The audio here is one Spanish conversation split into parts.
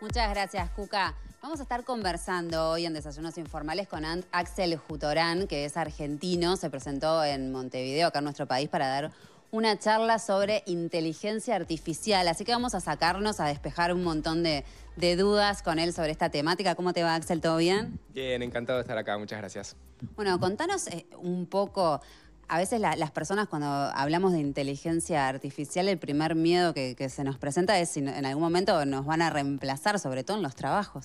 Muchas gracias, Cuca. Vamos a estar conversando hoy en Desayunos Informales con Axel Jutorán, que es argentino, se presentó en Montevideo, acá en nuestro país, para dar una charla sobre inteligencia artificial. Así que vamos a sacarnos, a despejar un montón de, de dudas con él sobre esta temática. ¿Cómo te va, Axel? ¿Todo bien? Bien, encantado de estar acá. Muchas gracias. Bueno, contanos eh, un poco a veces las personas cuando hablamos de inteligencia artificial, el primer miedo que, se nos presenta es si en algún momento nos van a reemplazar, sobre todo en los trabajos.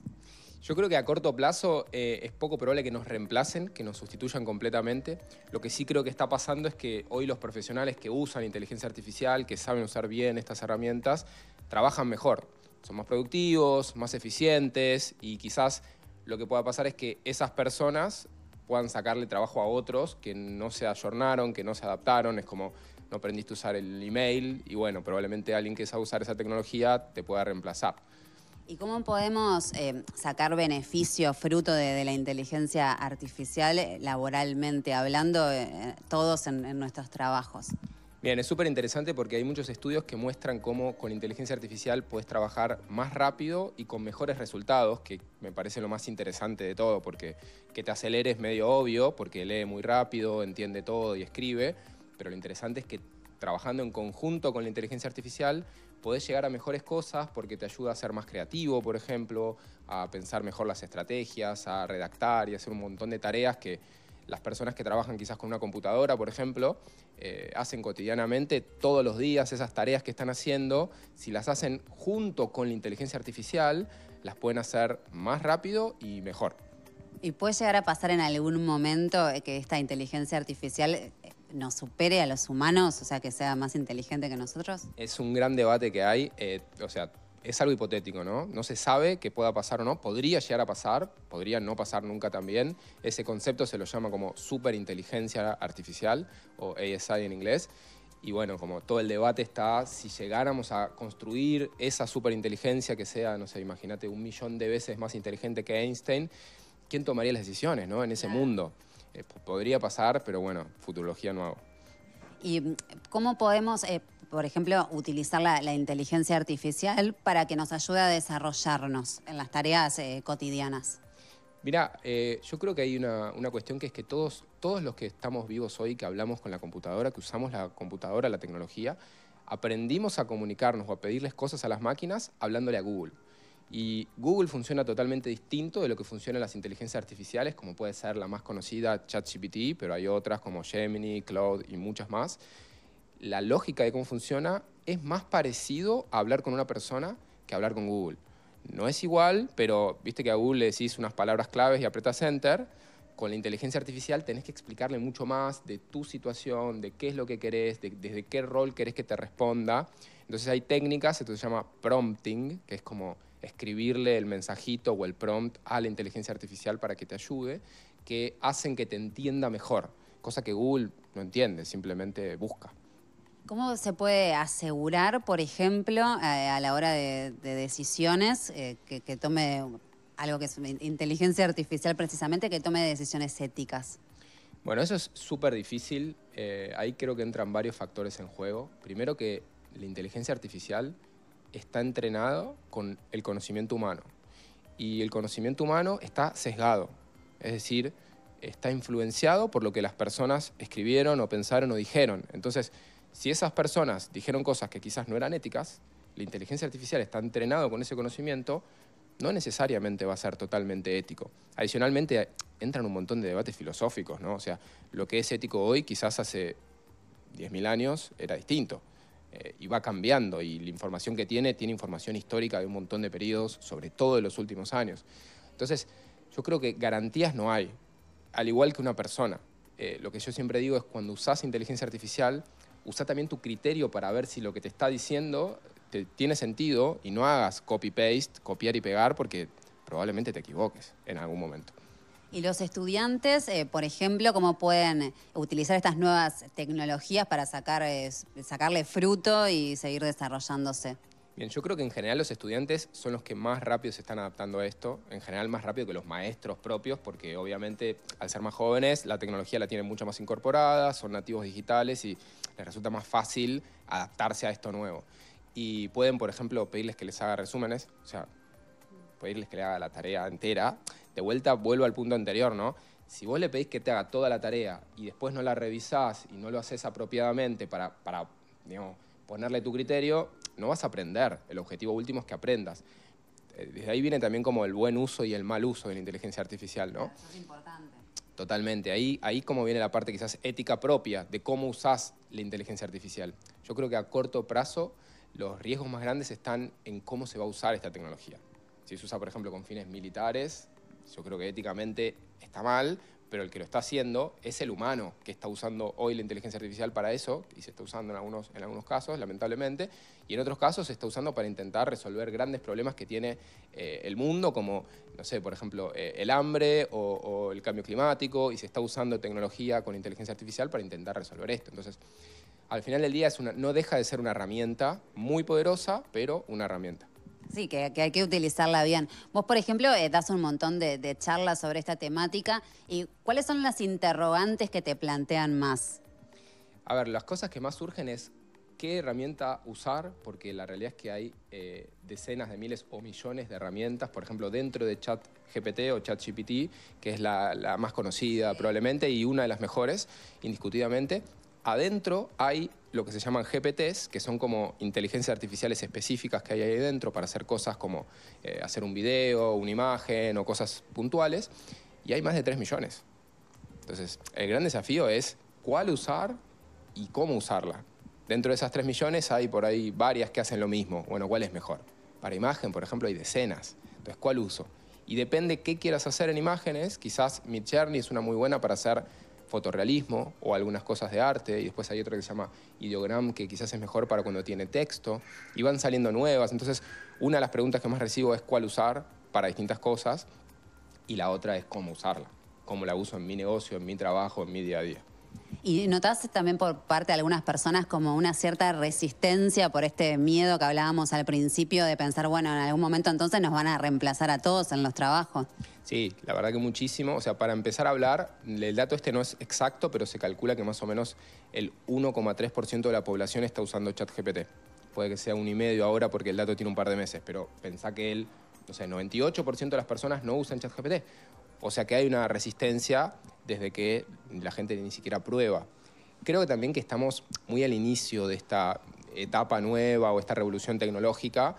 Yo creo que a corto plazo eh, es poco probable que nos reemplacen, que nos sustituyan completamente. Lo que sí creo que está pasando es que hoy los profesionales que usan inteligencia artificial, que saben usar bien estas herramientas, trabajan mejor. Son más productivos, más eficientes y quizás lo que pueda pasar es que esas personas puedan sacarle trabajo a otros que no se ayornaron, que no se adaptaron. Es como, no aprendiste a usar el email y bueno, probablemente alguien que sabe usar esa tecnología te pueda reemplazar. ¿Y cómo podemos eh, sacar beneficio fruto de, la inteligencia artificial eh, laboralmente hablando, eh, todos en nuestros trabajos? Bien, es súper interesante porque hay muchos estudios que muestran cómo con inteligencia artificial puedes trabajar más rápido y con mejores resultados, que me parece lo más interesante de todo, porque que te acelere es medio obvio, porque lee muy rápido, entiende todo y escribe, pero lo interesante es que trabajando en conjunto con la inteligencia artificial puedes llegar a mejores cosas porque te ayuda a ser más creativo, por ejemplo, a pensar mejor las estrategias, a redactar y hacer un montón de tareas que las personas que trabajan quizás con una computadora, por ejemplo, eh, hacen cotidianamente todos los días esas tareas que están haciendo, si las hacen junto con la inteligencia artificial, las pueden hacer más rápido y mejor. ¿Y puede llegar a pasar en algún momento eh, que esta inteligencia artificial eh, nos supere a los humanos, o sea, que sea más inteligente que nosotros? Es un gran debate que hay, o sea, es algo hipotético, ¿no? No se sabe que pueda pasar o no, podría llegar a pasar, podría no pasar nunca también. Ese concepto se lo llama como superinteligencia artificial o ASI en inglés. Y bueno, como todo el debate está, si llegáramos a construir esa superinteligencia que sea, no sé, imagínate, un millón de veces más inteligente que Einstein, ¿quién tomaría las decisiones, ¿no? En ese mundo. Eh, podría pasar, pero bueno, futurología no ¿Y cómo podemos... Eh, por ejemplo, utilizar la, inteligencia artificial para que nos ayude a desarrollarnos en las tareas eh, cotidianas? Mira, eh, yo creo que hay una, una, cuestión que es que todos, todos los que estamos vivos hoy, que hablamos con la computadora, que usamos la computadora, la tecnología, aprendimos a comunicarnos o a pedirles cosas a las máquinas hablándole a Google. Y Google funciona totalmente distinto de lo que funcionan las inteligencias artificiales, como puede ser la más conocida ChatGPT, pero hay otras como Gemini, Cloud y muchas más, la lógica de cómo funciona es más parecido a hablar con una persona que hablar con Google. No es igual, pero viste que a Google le decís unas palabras claves y aprieta Enter. Con la inteligencia artificial tenés que explicarle mucho más de tu situación, de qué es lo que querés, desde qué rol querés que te responda. Entonces hay técnicas, esto se llama prompting, que es como escribirle el mensajito o el prompt a la inteligencia artificial para que te ayude, que hacen que te entienda mejor, cosa que Google no entiende, simplemente busca. ¿Cómo se puede asegurar, por ejemplo, a, la hora de, decisiones eh, que, tome algo que es inteligencia artificial precisamente, que tome decisiones éticas? Bueno, eso es súper difícil. Eh, ahí creo que entran varios factores en juego. Primero que la inteligencia artificial está entrenado con el conocimiento humano y el conocimiento humano está sesgado, es decir, está influenciado por lo que las personas escribieron o pensaron o dijeron. Entonces, si esas personas dijeron cosas que quizás no eran éticas, la inteligencia artificial está entrenado con ese conocimiento, no necesariamente va a ser totalmente ético. Adicionalmente, entran un montón de debates filosóficos, ¿no? O sea, lo que es ético hoy quizás hace 10.000 años era distinto eh, y va cambiando y la información que tiene tiene información histórica de un montón de periodos, sobre todo de los últimos años. Entonces, yo creo que garantías no hay, al igual que una persona. Eh, lo que yo siempre digo es cuando usas inteligencia artificial, usa también tu criterio para ver si lo que te está diciendo tiene sentido y no hagas copy-paste, copiar y pegar, porque probablemente te equivoques en algún momento. ¿Y los estudiantes, eh, por ejemplo, cómo pueden utilizar estas nuevas tecnologías para sacar, sacarle fruto y seguir desarrollándose? Bien, yo creo que en general los estudiantes son los que más rápido se están adaptando a esto, en general más rápido que los maestros propios, porque obviamente al ser más jóvenes la tecnología la tienen mucho más incorporada, son nativos digitales y les resulta más fácil adaptarse a esto nuevo. Y pueden, por ejemplo, pedirles que les haga resúmenes, o sea, pedirles que le haga la tarea entera. De vuelta, vuelvo al punto anterior, ¿no? Si vos le pedís que te haga toda la tarea y después no la revisás y no lo haces apropiadamente para, para digamos, ponerle tu criterio, no vas a aprender. El objetivo último es que aprendas. Eh, desde ahí viene también como el buen uso y el mal uso de la inteligencia artificial, ¿no? Eso es importante. Totalmente. Ahí, ahí como viene la parte quizás ética propia de cómo usás la inteligencia artificial. Yo creo que a corto plazo los riesgos más grandes están en cómo se va a usar esta tecnología. Si se usa, por ejemplo, con fines militares, yo creo que éticamente está mal, pero el que lo está haciendo es el humano que está usando hoy la inteligencia artificial para eso, y se está usando en algunos, casos, lamentablemente, y en otros casos se está usando para intentar resolver grandes problemas que tiene eh, el mundo, como, no sé, por ejemplo, eh, el hambre o, el cambio climático, y se está usando tecnología con inteligencia artificial para intentar resolver esto. Entonces, al final del día no deja de ser una herramienta muy poderosa, pero una herramienta. Sí, que, hay que utilizarla bien. Vos, por ejemplo, eh, das un montón de, charlas sobre esta temática. ¿Y cuáles son las interrogantes que te plantean más? A ver, las cosas que más surgen es qué herramienta usar, porque la realidad es que hay eh, decenas de miles o millones de herramientas, por ejemplo, dentro de ChatGPT o ChatGPT, que es la, más conocida probablemente y una de las mejores, indiscutidamente. Adentro hay lo que se llaman GPTs, que son como inteligencias artificiales específicas que hay ahí dentro para hacer cosas como eh, hacer un video, una imagen o cosas puntuales. Y hay más de 3 millones. Entonces, el gran desafío es cuál usar y cómo usarla. Dentro de esas 3 millones hay por ahí varias que hacen lo mismo. Bueno, ¿cuál es mejor? Para imagen, por ejemplo, hay decenas. Entonces, ¿cuál uso? Y depende qué quieras hacer en imágenes. Quizás Midjourney es una muy buena para hacer fotorrealismo o algunas cosas de arte, y después hay otra que se llama ideogram, que quizás es mejor para cuando tiene texto, y van saliendo nuevas. Entonces, una de las preguntas que más recibo es cuál usar para distintas cosas, y la otra es cómo usarla, cómo la uso en mi negocio, en mi trabajo, en mi día a día. Y notas también por parte de algunas personas como una cierta resistencia por este miedo que hablábamos al principio de pensar, bueno, en algún momento entonces nos van a reemplazar a todos en los trabajos. Sí, la verdad que muchísimo. O sea, para empezar a hablar, el dato este no es exacto, pero se calcula que más o menos el 1,3% de la población está usando ChatGPT. Puede que sea un y medio ahora porque el dato tiene un par de meses, pero pensá que el, no sé, 98% de las personas no usan ChatGPT. O sea que hay una resistencia desde que la gente ni siquiera prueba. Creo que también que estamos muy al inicio de esta etapa nueva o esta revolución tecnológica.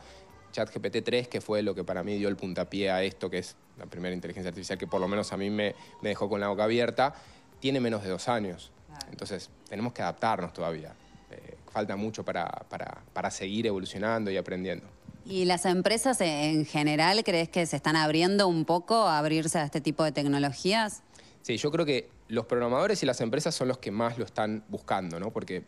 ChatGPT 3, que fue lo que para mí dio el puntapié a esto, que es la primera inteligencia artificial que por lo menos a mí me, dejó con la boca abierta, tiene menos de dos años. Entonces, tenemos que adaptarnos todavía. Eh, falta mucho para seguir evolucionando y aprendiendo. ¿Y las empresas en general crees que se están abriendo un poco a abrirse a este tipo de tecnologías? Sí, yo creo que los programadores y las empresas son los que más lo están buscando, ¿no? Porque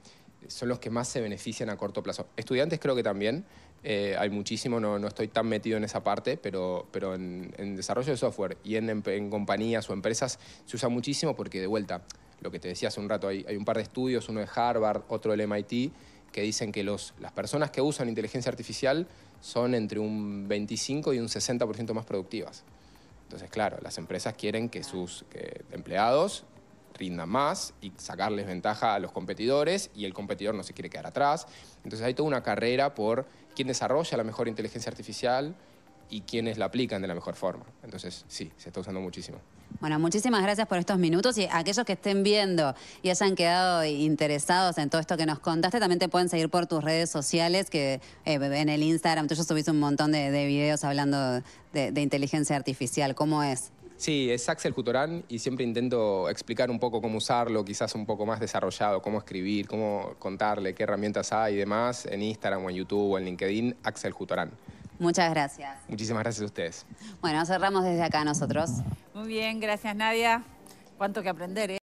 son los que más se benefician a corto plazo. Estudiantes creo que también, eh, hay muchísimo, no, no, estoy tan metido en esa parte, pero, pero en, desarrollo de software y en, compañías o empresas se usa muchísimo porque de vuelta, lo que te decía hace un rato, hay, hay un par de estudios, uno de Harvard, otro del MIT, que dicen que las personas que usan inteligencia artificial son entre un 25 y un 60% más productivas. Entonces, claro, las empresas quieren que sus empleados rindan más y sacarles ventaja a los competidores y el competidor no se quiere quedar atrás. Entonces hay toda una carrera por quién desarrolla la mejor inteligencia artificial, y quienes la aplican de la mejor forma. Entonces, sí, se está usando muchísimo. Bueno, muchísimas gracias por estos minutos y aquellos que estén viendo y hayan quedado interesados en todo esto que nos contaste, también te pueden seguir por tus redes sociales, que eh, en el Instagram tú ya subiste un montón de, videos hablando de, inteligencia artificial. ¿Cómo es? Sí, es Axel Jutorán y siempre intento explicar un poco cómo usarlo, quizás un poco más desarrollado, cómo escribir, cómo contarle qué herramientas hay y demás en Instagram o en YouTube o en LinkedIn, Axel Jutorán. Muchas gracias. Muchísimas gracias a ustedes. Bueno, cerramos desde acá nosotros. Muy bien, gracias Nadia. Cuánto que aprender, ¿eh?